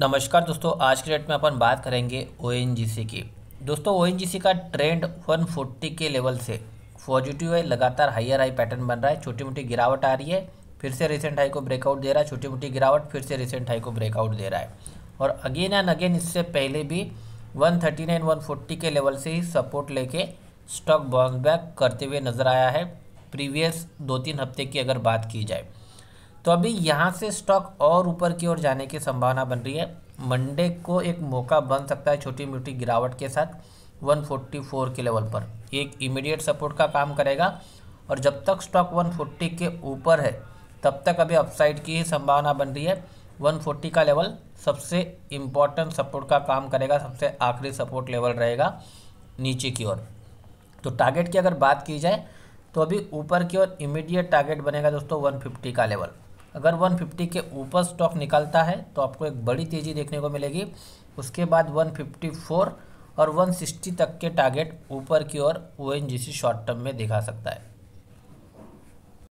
नमस्कार दोस्तों आज के डेट में अपन बात करेंगे ओ की दोस्तों ओ का ट्रेंड 140 के लेवल से पॉजिटिव है लगातार हाइयर हाई पैटर्न बन रहा है छोटी मोटी गिरावट आ रही है फिर से रिसेंट हाई को ब्रेकआउट दे रहा है छोटी मोटी गिरावट फिर से रिसेंट हाई को ब्रेकआउट दे रहा है और अगेन एंड अगेन इससे पहले भी वन थर्टी के लेवल से ही सपोर्ट लेके स्टॉक बाउंस बैक करते हुए नज़र आया है प्रीवियस दो तीन हफ्ते की अगर बात की जाए तो अभी यहाँ से स्टॉक और ऊपर की ओर जाने की संभावना बन रही है मंडे को एक मौका बन सकता है छोटी मोटी गिरावट के साथ 144 के लेवल पर एक इमीडिएट सपोर्ट का काम करेगा और जब तक स्टॉक 140 के ऊपर है तब तक अभी अपसाइड की ही संभावना बन रही है 140 का लेवल सबसे इम्पॉर्टेंट सपोर्ट का काम करेगा सबसे आखिरी सपोर्ट लेवल रहेगा नीचे की ओर तो टारगेट की अगर बात की जाए तो अभी ऊपर की ओर इमीडिएट टारगेट बनेगा दोस्तों 150 का लेवल अगर 150 के ऊपर स्टॉक निकलता है तो आपको एक बड़ी तेज़ी देखने को मिलेगी उसके बाद 154 और 160 तक के टारगेट ऊपर की ओर ओ शॉर्ट टर्म में दिखा सकता है